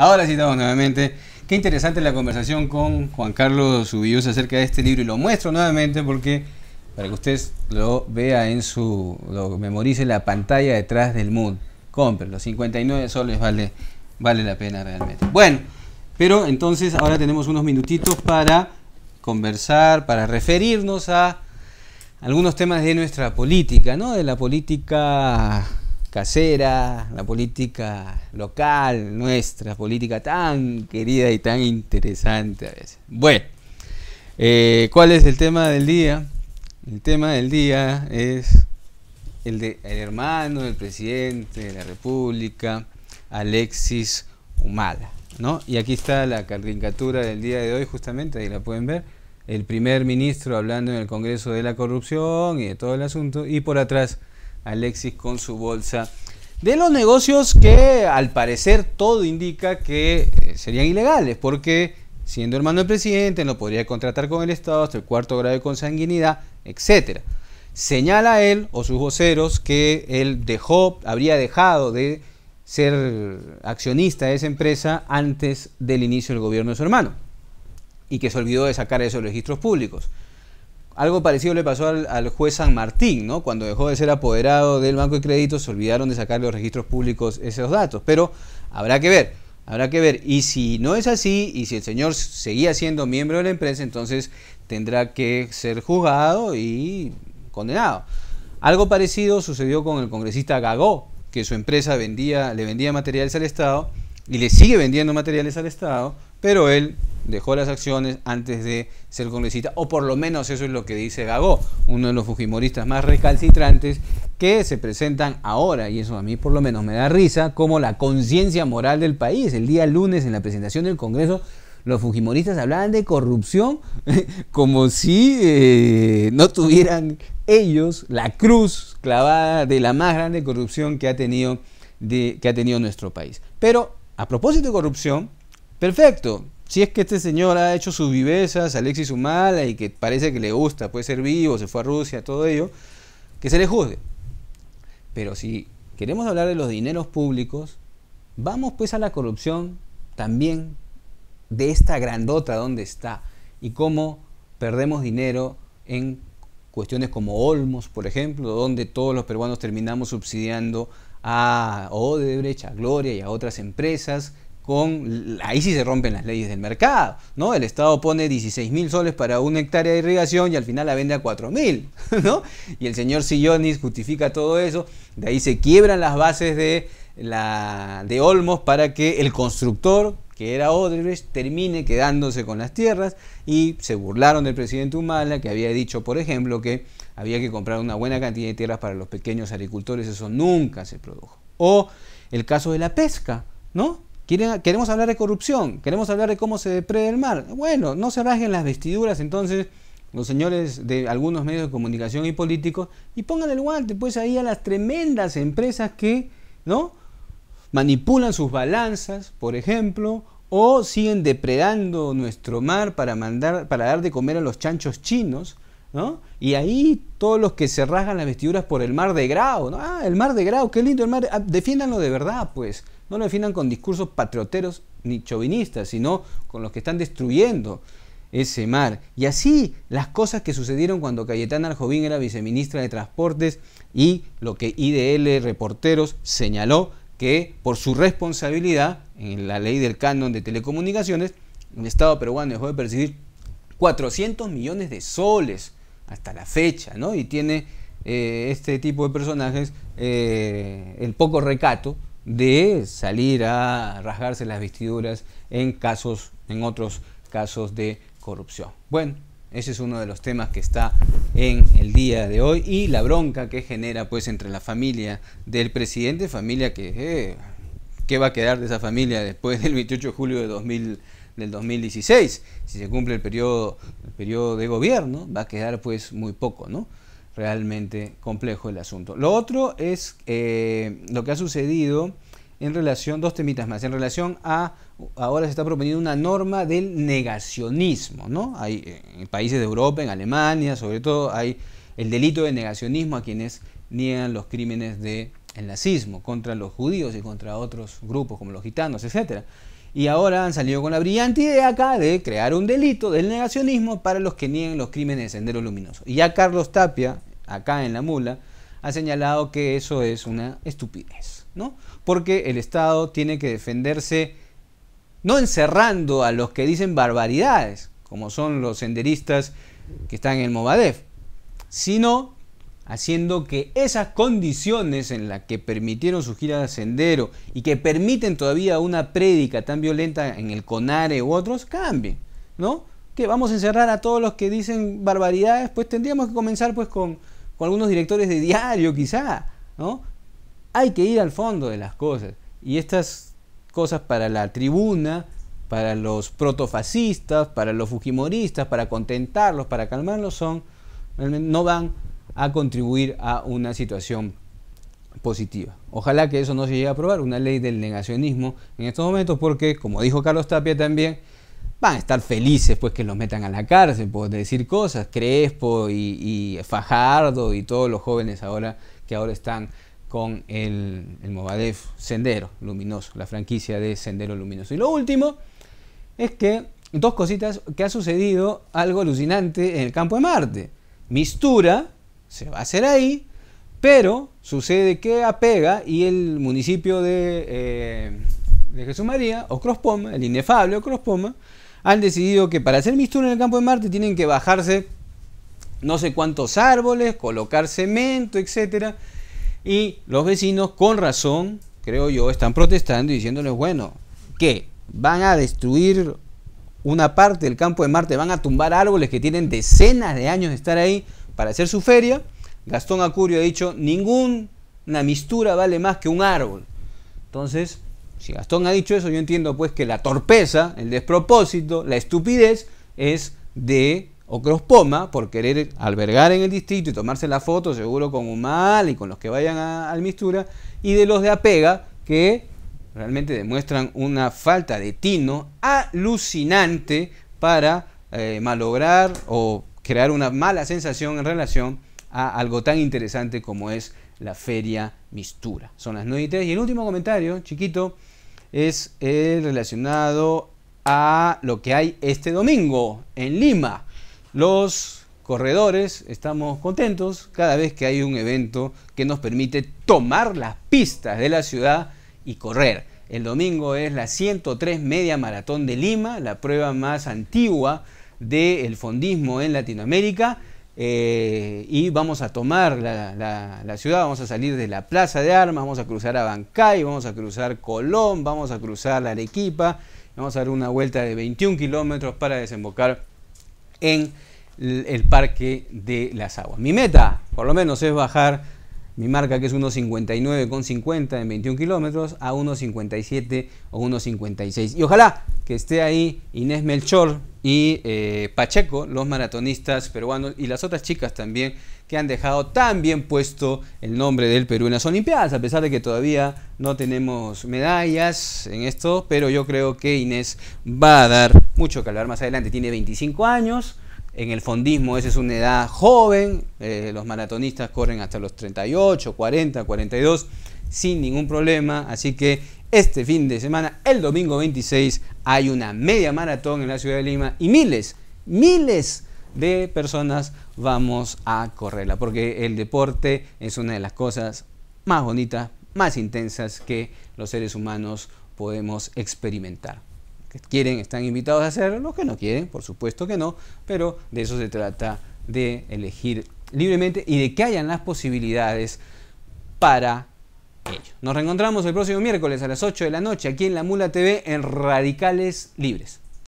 Ahora sí nuevamente. Qué interesante la conversación con Juan Carlos Ubius acerca de este libro y lo muestro nuevamente porque para que usted lo vea en su, lo memorice la pantalla detrás del mood. Cómprelo. 59 soles vale, vale la pena realmente. Bueno, pero entonces ahora tenemos unos minutitos para conversar, para referirnos a algunos temas de nuestra política, ¿no? De la política casera, la política local, nuestra política tan querida y tan interesante a veces. Bueno, eh, ¿cuál es el tema del día? El tema del día es el de el hermano del presidente de la República, Alexis Humala, ¿no? Y aquí está la caricatura del día de hoy, justamente, ahí la pueden ver. El primer ministro hablando en el Congreso de la corrupción y de todo el asunto, y por atrás Alexis con su bolsa de los negocios que al parecer todo indica que eh, serían ilegales, porque siendo hermano del presidente no podría contratar con el Estado hasta el cuarto grado de consanguinidad, etc. Señala él o sus voceros que él dejó, habría dejado de ser accionista de esa empresa antes del inicio del gobierno de su hermano y que se olvidó de sacar esos registros públicos. Algo parecido le pasó al, juez San Martín, ¿no? Cuando dejó de ser apoderado del Banco de Créditos, se olvidaron de sacar los registros públicos esos datos. Pero habrá que ver, habrá que ver. Y si no es así, y si el señor seguía siendo miembro de la empresa, entonces tendrá que ser juzgado y condenado. Algo parecido sucedió con el congresista Gagó, que su empresa vendía, le vendía materiales al Estado y le sigue vendiendo materiales al Estado, pero él dejó las acciones antes de ser congresista, o por lo menos eso es lo que dice Gagó, uno de los fujimoristas más recalcitrantes que se presentan ahora, y eso a mí por lo menos me da risa, como la conciencia moral del país. El día lunes en la presentación del Congreso los fujimoristas hablaban de corrupción como si eh, no tuvieran ellos la cruz clavada de la más grande corrupción que ha tenido, de, que ha tenido nuestro país. Pero a propósito de corrupción, perfecto, si es que este señor ha hecho sus vivezas, Alexis Humala, y que parece que le gusta, puede ser vivo, se fue a Rusia, todo ello, que se le juzgue. Pero si queremos hablar de los dineros públicos, vamos pues a la corrupción también de esta grandota donde está y cómo perdemos dinero en cuestiones como Olmos, por ejemplo, donde todos los peruanos terminamos subsidiando a Odebrecht, a Gloria y a otras empresas Ahí sí se rompen las leyes del mercado, ¿no? El Estado pone 16 mil soles para una hectárea de irrigación y al final la vende a 4 ¿no? Y el señor Sillonis justifica todo eso, de ahí se quiebran las bases de, de Olmos para que el constructor, que era Odebrecht, termine quedándose con las tierras y se burlaron del presidente Humala, que había dicho, por ejemplo, que había que comprar una buena cantidad de tierras para los pequeños agricultores, eso nunca se produjo. O el caso de la pesca, ¿no? queremos hablar de corrupción, queremos hablar de cómo se depreda el mar. Bueno, no se rasguen las vestiduras entonces los señores de algunos medios de comunicación y políticos y pongan el guante pues ahí a las tremendas empresas que, ¿no? Manipulan sus balanzas, por ejemplo, o siguen depredando nuestro mar para mandar para dar de comer a los chanchos chinos, ¿no? Y ahí todos los que se rasgan las vestiduras por el mar de Grau, ¿no? Ah, el mar de Grau, qué lindo el mar, ah, defiéndanlo de verdad, pues. No lo definan con discursos patrioteros ni chauvinistas, sino con los que están destruyendo ese mar. Y así las cosas que sucedieron cuando Cayetana Arjovín era viceministra de Transportes y lo que IDL Reporteros señaló que por su responsabilidad en la ley del canon de telecomunicaciones, el Estado peruano dejó de percibir 400 millones de soles hasta la fecha, ¿no? Y tiene eh, este tipo de personajes eh, el poco recato de salir a rasgarse las vestiduras en casos, en otros casos de corrupción. Bueno, ese es uno de los temas que está en el día de hoy y la bronca que genera pues entre la familia del presidente, familia que eh, qué va a quedar de esa familia después del 28 de julio de del 2016, si se cumple el periodo el periodo de gobierno, va a quedar pues muy poco, ¿no? realmente complejo el asunto. Lo otro es eh, lo que ha sucedido en relación, dos temitas más, en relación a, ahora se está proponiendo una norma del negacionismo, ¿no? Hay eh, en países de Europa, en Alemania, sobre todo, hay el delito de negacionismo a quienes niegan los crímenes del nazismo contra los judíos y contra otros grupos como los gitanos, etcétera... Y ahora han salido con la brillante idea acá de crear un delito del negacionismo para los que niegan los crímenes de Sendero Luminoso. Y ya Carlos Tapia, acá en la mula, ha señalado que eso es una estupidez, ¿no? Porque el Estado tiene que defenderse no encerrando a los que dicen barbaridades, como son los senderistas que están en el Movadef, sino haciendo que esas condiciones en las que permitieron su gira de sendero y que permiten todavía una prédica tan violenta en el CONARE u otros cambien, ¿no? Que vamos a encerrar a todos los que dicen barbaridades, pues tendríamos que comenzar pues con con algunos directores de diario quizá, ¿no? Hay que ir al fondo de las cosas. Y estas cosas para la tribuna, para los protofascistas, para los fujimoristas, para contentarlos, para calmarlos, son, no van a contribuir a una situación positiva. Ojalá que eso no se llegue a aprobar, una ley del negacionismo en estos momentos, porque, como dijo Carlos Tapia también, van a estar felices pues que los metan a la cárcel por decir cosas. Crespo y, Fajardo y todos los jóvenes ahora que ahora están con el, el Movadef Sendero Luminoso, la franquicia de Sendero Luminoso. Y lo último es que dos cositas que ha sucedido algo alucinante en el campo de Marte. Mistura se va a hacer ahí, pero sucede que Apega y el municipio de, eh, de Jesús María, o Crospoma, el inefable Crospoma, han decidido que para hacer mistura en el campo de Marte tienen que bajarse no sé cuántos árboles, colocar cemento, etc. Y los vecinos, con razón, creo yo, están protestando y diciéndoles, bueno, que ¿Van a destruir una parte del campo de Marte? ¿Van a tumbar árboles que tienen decenas de años de estar ahí para hacer su feria? Gastón Acurio ha dicho, ninguna mistura vale más que un árbol. Entonces, si Gastón ha dicho eso, yo entiendo pues que la torpeza, el despropósito, la estupidez es de Ocrospoma por querer albergar en el distrito y tomarse la foto seguro con mal y con los que vayan a, al Mistura, y de los de Apega que realmente demuestran una falta de tino alucinante para eh, malograr o crear una mala sensación en relación a algo tan interesante como es la feria Mistura. Son las 9 y 3 y el último comentario, chiquito, es eh, relacionado a lo que hay este domingo en Lima. Los corredores estamos contentos cada vez que hay un evento que nos permite tomar las pistas de la ciudad y correr. El domingo es la 103 media maratón de Lima, la prueba más antigua del fondismo en Latinoamérica eh, y vamos a tomar la, ciudad, vamos a salir de la Plaza de Armas, vamos a cruzar Abancay, vamos a cruzar Colón, vamos a cruzar la Arequipa, vamos a dar una vuelta de 21 kilómetros para desembocar en el Parque de las Aguas. Mi meta, por lo menos, es bajar mi marca que es 1.59,50 en 21 kilómetros a 1.57 o 1.56. Y ojalá que esté ahí Inés Melchor y eh, Pacheco, los maratonistas peruanos, y las otras chicas también que han dejado tan bien puesto el nombre del Perú en las Olimpiadas, a pesar de que todavía no tenemos medallas en esto, pero yo creo que Inés va a dar mucho que hablar más adelante. Tiene 25 años, en el fondismo esa es una edad joven, eh, los maratonistas corren hasta los 38, 40, 42 sin ningún problema, así que este fin de semana, el domingo 26, hay una media maratón en la ciudad de Lima y miles, miles de personas vamos a correrla, porque el deporte es una de las cosas más bonitas, más intensas que los seres humanos podemos experimentar. Que quieren, están invitados a hacerlo, los que no quieren, por supuesto que no, pero de eso se trata, de elegir libremente y de que hayan las posibilidades para nos reencontramos el próximo miércoles a las 8 de la noche aquí en La Mula TV en Radicales Libres.